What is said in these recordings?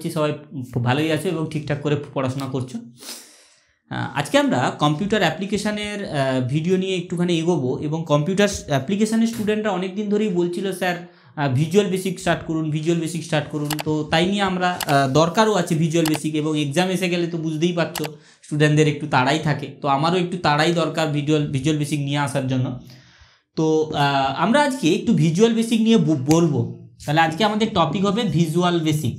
করছি সবাই ভালোই আছো এবং ঠিকঠাক করে পড়াশোনা করছো আজকে আমরা কম্পিউটার অ্যাপ্লিকেশানের ভিডিও নিয়ে একটুখানি এগোবো এবং কম্পিউটার অ্যাপ্লিকেশানের স্টুডেন্টরা অনেক দিন ধরেই বলছিল স্যার ভিজুয়াল বেসিক স্টার্ট করুন ভিজুয়াল বেসিক স্টার্ট করুন তো তাই নিয়ে আমরা দরকারও আছে ভিজুয়াল বেসিক এবং এক্সাম এসে গেলে তো বুঝতেই পারছো স্টুডেন্টদের একটু তাড়াই থাকে তো আমারও একটু তাড়াই দরকার ভিজুয়াল ভিজুয়াল বেসিক নিয়ে আসার জন্য তো আমরা আজকে একটু ভিজুয়াল বেসিক নিয়ে বলবো তাহলে আজকে আমাদের টপিক হবে ভিজুয়াল বেসিক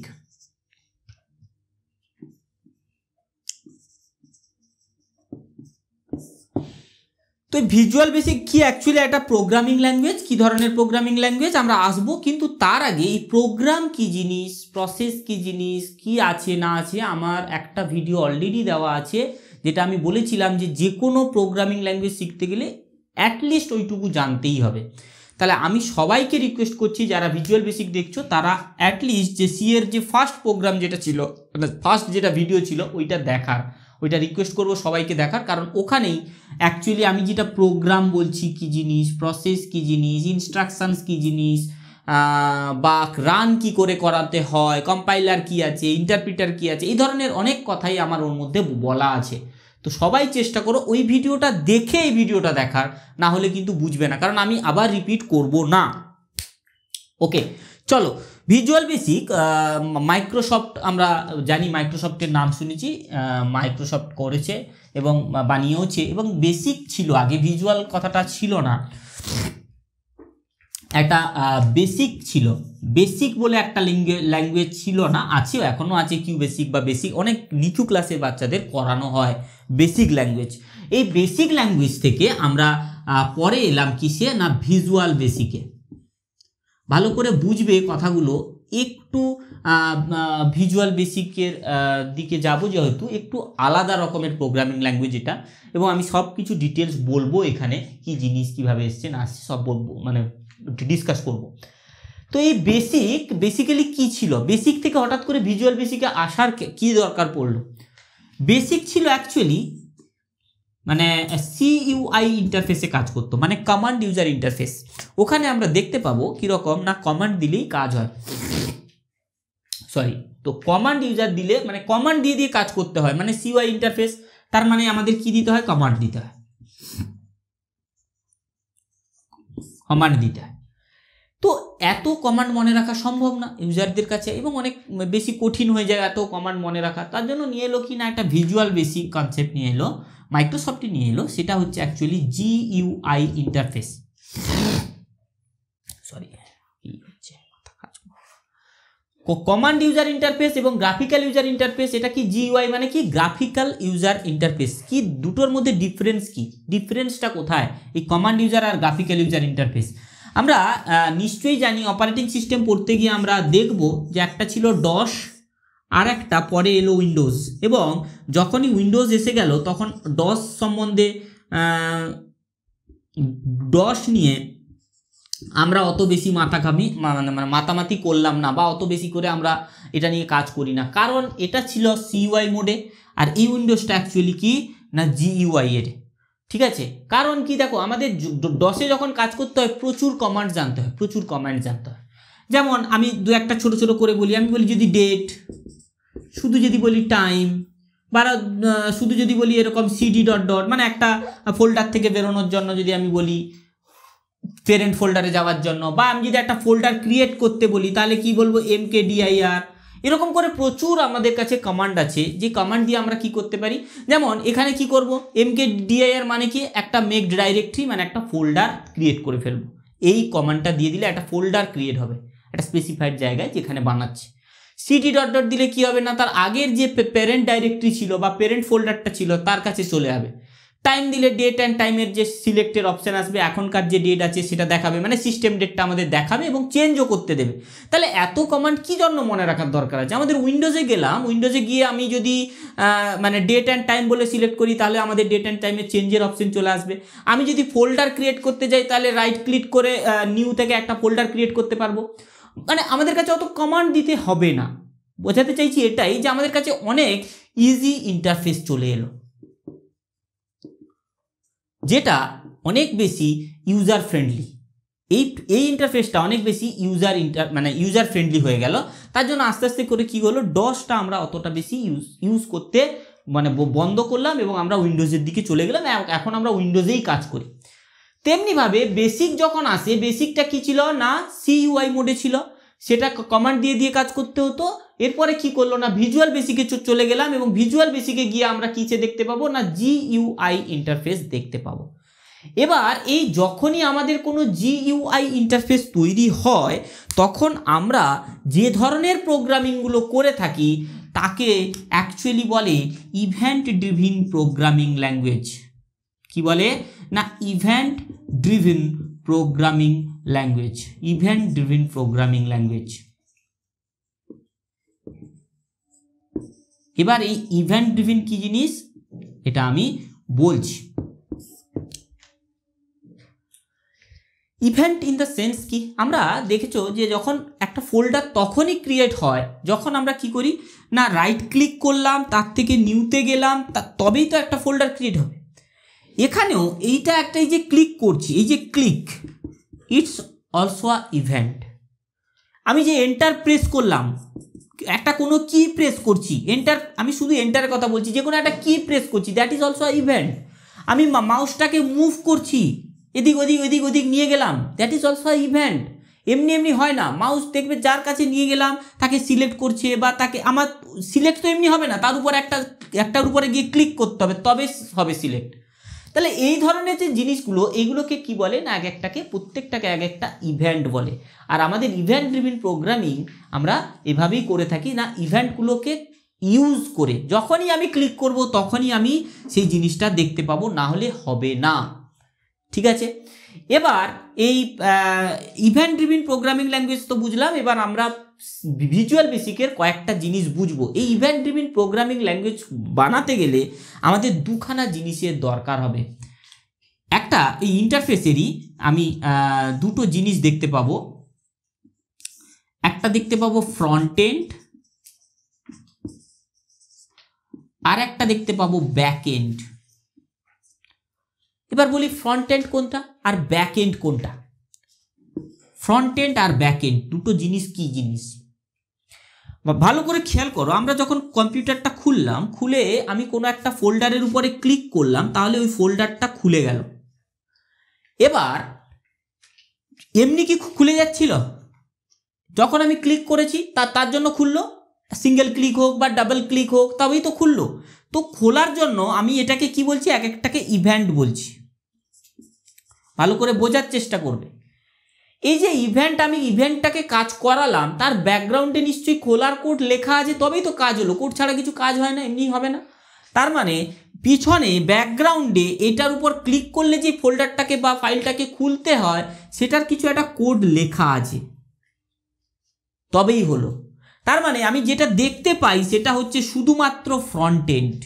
তো ভিজুয়াল বেসিক কি অ্যাকচুয়ালি একটা প্রোগ্রামিং ল্যাঙ্গুয়েজ কি ধরনের প্রোগ্রামিং ল্যাঙ্গুয়েজ আমরা আসব কিন্তু তার আগে এই প্রোগ্রাম কি জিনিস প্রসেস কি জিনিস কি আছে না আছে আমার একটা ভিডিও অলরেডি দেওয়া আছে যেটা আমি বলেছিলাম যে যে কোনো প্রোগ্রামিং ল্যাঙ্গুয়েজ শিখতে গেলে অ্যাটলিস্ট ওইটুকু জানতেই হবে তাহলে আমি সবাইকে রিকোয়েস্ট করছি যারা ভিজুয়াল বেসিক দেখছো তারা অ্যাটলিস্ট যে সি এর যে ফার্স্ট প্রোগ্রাম যেটা ছিল ফার্স্ট মানে যেটা ভিডিও ছিল ওইটা দেখার ওইটা রিকোয়েস্ট করব সবাইকে দেখার কারণ ওখানেই অ্যাকচুয়ালি আমি যেটা প্রোগ্রাম বলছি কি জিনিস প্রসেস কি জিনিস ইনস্ট্রাকশানস কি জিনিস বা রান কি করে করাতে হয় কম্পাইলার কি আছে ইন্টারপ্রিটার কি আছে এই ধরনের অনেক কথাই আমার ওর মধ্যে বলা আছে তো সবাই চেষ্টা করো ওই ভিডিওটা দেখে এই ভিডিওটা দেখার না হলে কিন্তু বুঝবে না কারণ আমি আবার রিপিট করব না ওকে চলো ভিজুয়াল বেসিক মাইক্রোসফট আমরা জানি মাইক্রোসফটের নাম শুনেছি মাইক্রোসফট করেছে এবং বানিয়েওছে এবং বেসিক ছিল আগে ভিজুয়াল কথাটা ছিল না একটা বেসিক ছিল বেসিক বলে একটা ল্যাঙ্গুয়েজ ছিল না আছেও এখনও আছে কিউ বেসিক বা বেসিক অনেক নিচু ক্লাসের বাচ্চাদের করানো হয় বেসিক ল্যাঙ্গুয়েজ এই বেসিক ল্যাঙ্গুয়েজ থেকে আমরা পরে এলাম কিসে না ভিজুয়াল বেসিকে ভালো করে বুঝবে কথাগুলো একটু ভিজুয়াল বেসিকের দিকে যাব যেহেতু একটু আলাদা রকমের প্রোগ্রামিং ল্যাঙ্গুয়েজ এটা এবং আমি সব কিছু ডিটেলস বলবো এখানে কি জিনিস কীভাবে এসছে না আসছে সব বলবো মানে ডিসকাস করব তো এই বেসিক বেসিক্যালি কি ছিল বেসিক থেকে হঠাৎ করে ভিজুয়াল বেসিকে আসার কি দরকার পড়লো বেসিক ছিল অ্যাকচুয়ালি মানে সিইউআই ইন্টারফেসে কাজ করতো মানে কমান্ড ইউজার ইন্টারফেস ওখানে আমরা দেখতে পাবো কীরকম না কমান্ড দিলেই কাজ হয় সরি তো কমান্ড ইউজার দিলে মানে কমান্ড দিয়ে দিয়ে কাজ করতে হয় মানে সিওয়াই ইন্টারফেস তার মানে আমাদের কি দিতে হয় কমান্ড দিতে হয় কমান্ড দিতে হয় তো এত কমান্ড মনে রাখা সম্ভব না ইউজারদের কাছে এবং অনেক বেশি কঠিন হয়ে যায় এত কমান্ড মনে রাখা তার জন্য নিয়ে এলো কি না একটা ভিজুয়াল বেসিক কনসেপ্ট নিয়ে এলো মাইক্রোসফটে নিয়ে এলো সেটা হচ্ছে actually GUI interface sorry command user interface এবং গ্রাফিক্যাল ইউজার ইন্টারফেস এটা কি জিওয়াই মানে কি গ্রাফিক্যাল ইউজার ইন্টারফেস কি দুটোর মধ্যে ডিফারেন্স কি ডিফারেন্সটা কোথায় এই কমান্ড ইউজার আর গ্রাফিক্যাল ইউজার ইন্টারফেস আমরা নিশ্চয়ই জানি অপারেটিং সিস্টেম পড়তে গিয়ে আমরা দেখব যে একটা ছিল ডশ আর একটা পরে এলো উইন্ডোজ এবং যখনই উইন্ডোজ এসে গেল তখন ডস সম্বন্ধে ডস নিয়ে আমরা অত বেশি মাথা খামি মানে মানে মাতামাতি করলাম না বা অত বেশি করে আমরা এটা নিয়ে কাজ করি না কারণ এটা ছিল সিউআই মোডে আর এই উইন্ডোজটা অ্যাকচুয়ালি কি না জিইউআই এর ঠিক আছে কারণ কি দেখো আমাদের ডসে যখন কাজ করতে হয় প্রচুর কমান্ড জানতে হয় প্রচুর কমান্ড জানতে হয় যেমন আমি দু একটা ছোট ছোট করে বলি আমি বলি যদি ডেট শুধু যদি বলি টাইম বা শুধু যদি বলি এরকম সিডি ডট ডট মানে একটা ফোল্ডার থেকে বেরোনোর জন্য যদি আমি বলি পেরেন্ট ফোল্ডারে যাওয়ার জন্য বা আমি যদি একটা ফোল্ডার ক্রিয়েট করতে বলি তাহলে কি বলবো এম কে ডিআইআর এরকম করে প্রচুর আমাদের কাছে কমান্ড আছে যে কমান্ড দিয়ে আমরা কি করতে পারি যেমন এখানে কি করব এম কে ডিআইআর মানে কি একটা মেক ডাইরেক্টরি মানে একটা ফোল্ডার ক্রিয়েট করে ফেলবো এই কমান্ডটা দিয়ে দিলে একটা ফোল্ডার ক্রিয়েট হবে একটা স্পেসিফাইড জায়গায় যেখানে বানাচ্ছে সিটি ডট ডট দিলে কি হবে না তার আগের যে প্যারেন্ট ডাইরেক্টরি ছিল বা প্যারেন্ট ফোল্ডারটা ছিল তার কাছে চলে যাবে টাইম দিলে ডেট অ্যান্ড টাইমের যে সিলেক্টের অপশান আসবে এখনকার যে ডেট আছে সেটা দেখাবে মানে সিস্টেম ডেটটা আমাদের দেখাবে এবং চেঞ্জও করতে দেবে তাহলে এত কমান্ড কী জন্য মনে রাখার দরকার আছে আমাদের উইন্ডোজে গেলাম উইন্ডোজে গিয়ে আমি যদি মানে ডেট অ্যান্ড টাইম বলে সিলেক্ট করি তাহলে আমাদের ডেট অ্যান্ড টাইমের চেঞ্জের অপশান চলে আসবে আমি যদি ফোল্ডার ক্রিয়েট করতে যাই তাহলে রাইট ক্লিক করে নিউ থেকে একটা ফোল্ডার ক্রিয়েট করতে পারবো মানে আমাদের কাছে অত কমান্ড দিতে হবে না বোঝাতে চাইছি এটাই যে আমাদের কাছে অনেক ইজি ইন্টারফেস চলে এলো যেটা অনেক বেশি ইউজার ফ্রেন্ডলি এই এই ইন্টারফেসটা অনেক বেশি ইউজার ইন্টার মানে ইউজার ফ্রেন্ডলি হয়ে গেল তার জন্য আস্তে আস্তে করে কি হলো ডসটা আমরা অতটা বেশি ইউজ ইউজ করতে মানে বন্ধ করলাম এবং আমরা উইন্ডোজের দিকে চলে গেলাম এখন আমরা উইন্ডোজেই কাজ করি তেমনিভাবে বেসিক যখন আসে বেসিকটা কি ছিল না সিইউআই মোডে ছিল সেটা কমান্ড দিয়ে দিয়ে কাজ করতে হতো এরপরে কি করলো না ভিজুয়াল বেসিকে চলে গেলাম এবং ভিজুয়াল বেসিকে গিয়ে আমরা কিছে দেখতে পাবো না জিইউআই ইন্টারফেস দেখতে পাবো এবার এই যখনই আমাদের কোনো জিইউআই ইন্টারফেস তৈরি হয় তখন আমরা যে ধরনের প্রোগ্রামিংগুলো করে থাকি তাকে অ্যাকচুয়ালি বলে ইভেন্ট ড্রিভিন প্রোগ্রামিং ল্যাঙ্গুয়েজ কি বলে না event driven programming language event driven programming language এবার এই ইভেন্ট ড্রিভেন কি জিনিস এটা আমি বলছি ইভেন্ট ইন দ্য সেন্স কি আমরা দেখেছো যে যখন একটা ফোল্ডার তখনই ক্রিয়েট হয় যখন আমরা কি করি না রাইট ক্লিক করলাম তার থেকে নিউতে গেলাম তবেই তো একটা ফোল্ডার ক্রিয়েট হবে এখানেও এইটা একটা এই যে ক্লিক করছি এই যে click it's also a event আমি যে এন্টার প্রেস করলাম একটা কোনো কি প্রেস করছি এন্টার আমি শুধু এন্টারের কথা বলছি যে কোনো একটা কি প্রেস করছি that is also a event আমি মাউসটাকে মুভ করছি এদিক ওদিক ওদিক ওদিক নিয়ে গেলাম that is also a event এমনি এমনি হয় না মাউস দেখবে যার কাছে নিয়ে গেলাম তাকে সিলেক্ট করছে বা তাকে আমার সিলেক্ট তো এমনি হবে না তার উপর একটা একটার উপরে গিয়ে ক্লিক করতে হবে তবে হবে সিলেক্ট তাহলে এই ধরনের যে জিনিসগুলো এগুলোকে কি বলে না এক একটাকে প্রত্যেকটাকে এক একটা ইভেন্ট বলে আর আমাদের ইভেন্ট ড্রিভিন প্রোগ্রামিং আমরা এভাবেই করে থাকি না ইভেন্টগুলোকে ইউজ করে যখনই আমি ক্লিক করব তখনই আমি সেই জিনিসটা দেখতে পাবো না হলে হবে না ঠিক আছে এবার এই ইভেন্ট ড্রিভিন প্রোগ্রামিং ল্যাঙ্গুয়েজ তো বুঝলাম এবার আমরা ভিজুয়াল বেসিকের কয়েকটা জিনিস বুঝবো এই ইভেন্ট ড্রিভিন প্রোগ্রামিং ল্যাঙ্গুয়েজ বানাতে গেলে আমাদের দুখানা জিনিসের দরকার হবে একটা এই ইন্টারফেসেরই আমি দুটো জিনিস দেখতে পাবো একটা দেখতে পাবো ফ্রন্ট আর একটা দেখতে পাবো ব্যাক এন্ড এবার বলি ফ্রন্ট এন্ড কোনটা আর ব্যাক এন্ড কোনটা ফ্রন্ট এন্ড আর ব্যাক এন্ড দুটো জিনিস কি জিনিস বা ভালো করে খেয়াল করো আমরা যখন কম্পিউটারটা খুললাম খুলে আমি কোনো একটা ফোল্ডারের উপরে ক্লিক করলাম তাহলে ওই ফোল্ডারটা খুলে গেল এবার এমনি কি খুলে যাচ্ছিল যখন আমি ক্লিক করেছি তা তার জন্য খুললো সিঙ্গেল ক্লিক হোক বা ডাবল ক্লিক হোক তবেই তো খুললো তো খোলার জন্য আমি এটাকে কি বলছি এক একটাকে ইভেন্ট বলছি ভালো করে বোঝার চেষ্টা করবে এই যে ইভেন্ট আমি ইভেন্টটাকে কাজ করালাম তার ব্যাকগ্রাউন্ডে নিশ্চয়ই খোলার কোড লেখা আছে তবেই তো কাজ হলো কোড ছাড়া কিছু কাজ হয় না এমনি হবে না তার মানে পিছনে ব্যাকগ্রাউন্ডে এটার উপর ক্লিক করলে যে ফোল্ডারটাকে বা ফাইলটাকে খুলতে হয় সেটার কিছু একটা কোড লেখা আছে তবেই হলো তার মানে আমি যেটা দেখতে পাই সেটা হচ্ছে শুধুমাত্র ফ্রন্ট এন্ড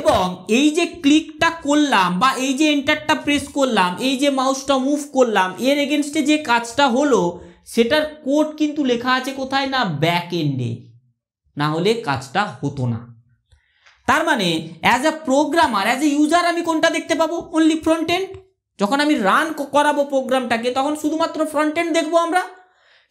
এবং এই যে ক্লিকটা করলাম বা এই যে এন্টারটা প্রেস করলাম এই যে মাউসটা মুভ করলাম এর এগেনস্টে যে কাজটা হলো সেটার কোড কিন্তু লেখা আছে কোথায় না ব্যাক এন্ডে না হলে কাজটা হতো না তার মানে as a programmer as a user আমি কোনটা দেখতে পাবো অনলি ফ্রন্ট এন্ড যখন আমি রান করাবো প্রোগ্রামটাকে তখন শুধুমাত্র ফ্রন্ট এন্ড দেখবো আমরা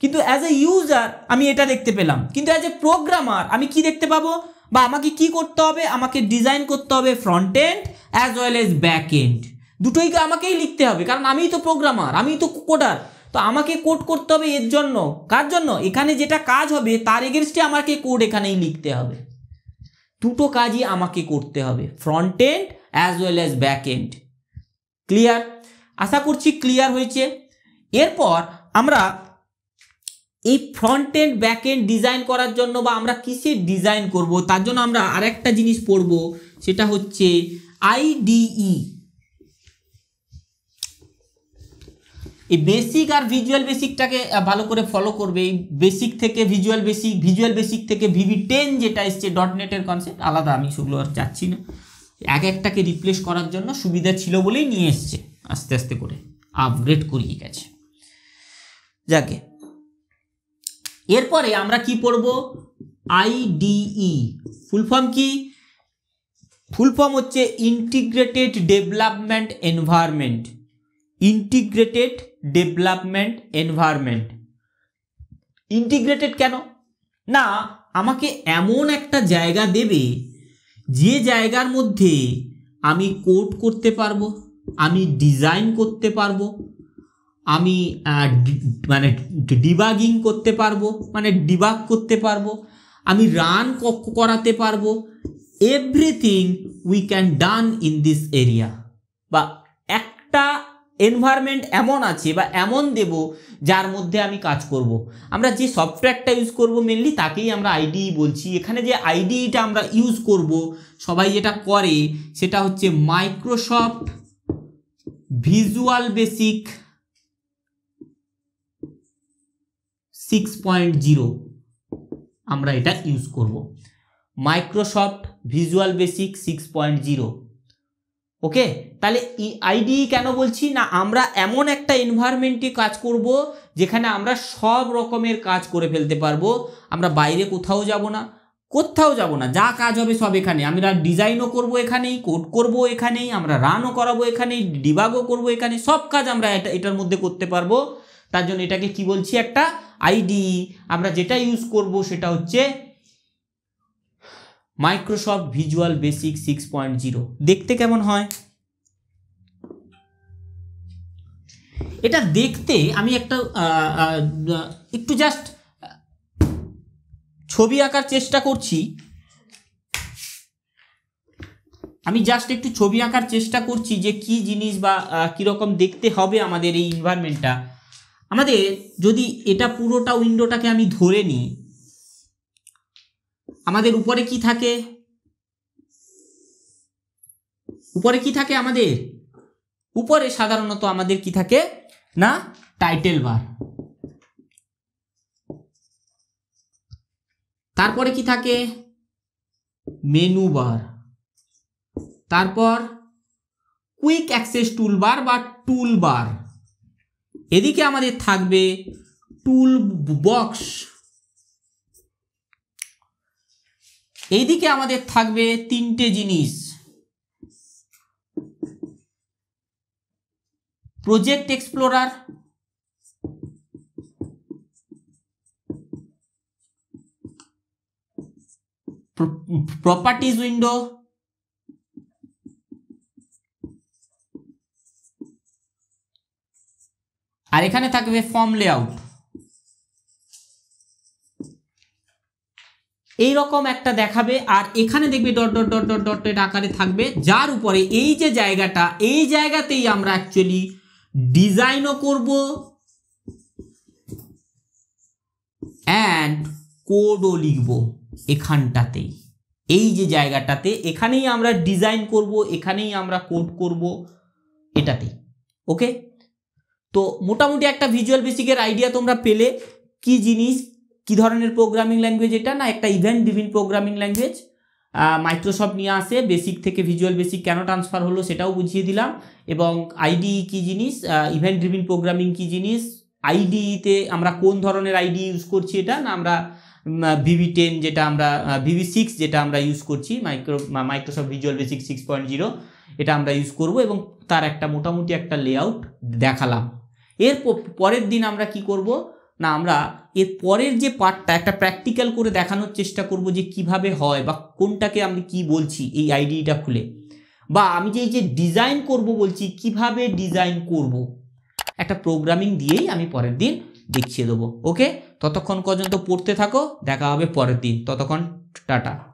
কিন্তু অ্যাজ এ ইউজার আমি এটা দেখতে পেলাম কিন্তু অ্যাজ এ প্রোগ্রামার আমি কি দেখতে পাবো বা আমাকে কি করতে হবে আমাকে ডিজাইন করতে হবে front end as well as back end দুটোই আমাকেই লিখতে হবে কারণ আমিই তো প্রোগ্রামার আমিই তো কোডার তো আমাকে কোড করতে হবে এর জন্য কার জন্য এখানে যেটা কাজ হবে তার এগেনস্টে আমাকে কোড এখানেই লিখতে হবে দুটো কাজই আমাকে করতে হবে front end as well as back end clear আশা করছি ক্লিয়ার হয়েছে এরপর আমরা এই front end back end design করার জন্য বা আমরা কিসের ডিজাইন করব তার জন্য আমরা আরেকটা জিনিস পড়ব সেটা হচ্ছে আইডিই e। এই বেসিক আর ভিজুয়াল বেসিকটাকে ভালো করে ফলো করবে এই বেসিক থেকে ভিজুয়াল বেসিক ভিজুয়াল বেসিক থেকে ভিভি টেন যেটা এসছে ডট নেটের কনসেপ্ট আলাদা আমি সেগুলো আর চাচ্ছি না এক একটাকে রিপ্লেস করার জন্য সুবিধা ছিল বলেই নিয়ে এসছে আস্তে আস্তে করে আপগ্রেড করিয়ে গেছে যাকে এরপরে আমরা কি পড়ব আইডিই ফুল ফর্ম কি ফুল ফর্ম হচ্ছে integrated development environment integrated development environment integrated কেন না আমাকে এমন একটা জায়গা দেবে যে জায়গার মধ্যে আমি কোড করতে পারবো আমি ডিজাইন করতে পারবো আমি মানে ডিবাগিং করতে পারবো মানে ডিবাগ করতে পারবো আমি রান করাতে পারবো everything we can done in this area বা একটা এনভায়রনমেন্ট এমন আছে বা এমন দেব যার মধ্যে আমি কাজ করব। আমরা যে সফটওয়্যারটা ইউজ করব মেনলি তাকেই আমরা আইডি বলছি এখানে যে আইডিটা আমরা ইউজ করব সবাই যেটা করে সেটা হচ্ছে Microsoft visual basic six point zero আমরা এটা ইউজ করব Microsoft visual basic six point zero okay তাহলে আইডি কেন বলছি না আমরা এমন একটা এনভায়রনমেন্টে কাজ করব যেখানে আমরা সব রকমের কাজ করে ফেলতে পারবো আমরা বাইরে কোথাও যাব না কোথাও যাব না যা কাজ হবে সব এখানে আমরা ডিজাইনও করব এখানেই কোড করব এখানেই আমরা রানও করাবো এখানেই ডিবাগও করব এখানে সব কাজ আমরা এটা এটার মধ্যে করতে পারবো তার জন্য এটাকে কি বলছি একটা আইডি e। আমরা যেটা ইউজ করব সেটা হচ্ছে Microsoft visual basic six point zero দেখতে কেমন হয় এটা দেখতে আমি একটা একটু জাস্ট ছবি আঁকার চেষ্টা করছি আমি জাস্ট একটু ছবি আঁকার চেষ্টা করছি যে কি জিনিস বা কীরকম দেখতে হবে আমাদের এই এনভায়রনমেন্টটা আমাদের যদি এটা পুরোটা উইন্ডোটাকে আমি ধরে নিই আমাদের উপরে কি থাকে উপরে কি থাকে আমাদের উপরে সাধারণত আমাদের কি থাকে না টাইটেল বার তারপরে কি থাকে মেনু বার তারপর কুইক অ্যাক্সেস টুল বার বা টুল বার এদিকে আমাদের থাকবে টুল বক্স এইদিকে আমাদের থাকবে তিনটে জিনিস প্রজেক্ট এক্সপ্লোরার প্রপার্টিজ উইন্ডো আর এখানে থাকবে ফর্ম লেআউট এই রকম একটা দেখাবে আর এখানে দেখবে dot dot dot dot dot আকারে থাকবে যার উপরে এই যে জায়গাটা এই জায়গাতেই আমরা অ্যাকচুয়ালি ডিজাইনও করব অ্যান্ড কোডও লিখব এখানটাতেই এই যে জায়গাটাতে এখানেই আমরা ডিজাইন করব এখানেই আমরা কোড করব এটাতেই ওকে তো মোটামুটি একটা ভিজুয়াল বেসিকের আইডিয়া তোমরা পেলে কি জিনিস কি ধরনের প্রোগ্রামিং ল্যাঙ্গুয়েজ এটা না একটা event driven programming language Microsoft নিয়ে আসে বেসিক থেকে ভিজুয়াল বেসিক কেন ট্রান্সফার হলো সেটাও বুঝিয়ে দিলাম এবং আইডি কি জিনিস ইভেন্ট ড্রিভিন প্রোগ্রামিং কি জিনিস আইডিতে আমরা কোন ধরনের আইডি ইউজ করছি এটা না আমরা ভিভি টেন যেটা আমরা ভিভি সিক্স যেটা আমরা ইউজ করছি micro Microsoft visual basic six point zero এটা আমরা ইউজ করব এবং তার একটা মোটামুটি একটা লেআউট দেখালাম এর পরের দিন আমরা কি করব না আমরা এর পরের যে পার্টটা একটা প্র্যাকটিক্যাল করে দেখানোর চেষ্টা করব যে কিভাবে হয় বা কোনটাকে আমি কি বলছি এই আইডিটা খুলে বা আমি যে এই যে ডিজাইন করব বলছি কিভাবে ডিজাইন করব। একটা প্রোগ্রামিং দিয়েই আমি পরের দিন দেখিয়ে দেবো ওকে ততক্ষণ পর্যন্ত পড়তে থাকো দেখা হবে পরের দিন ততক্ষণ টাটা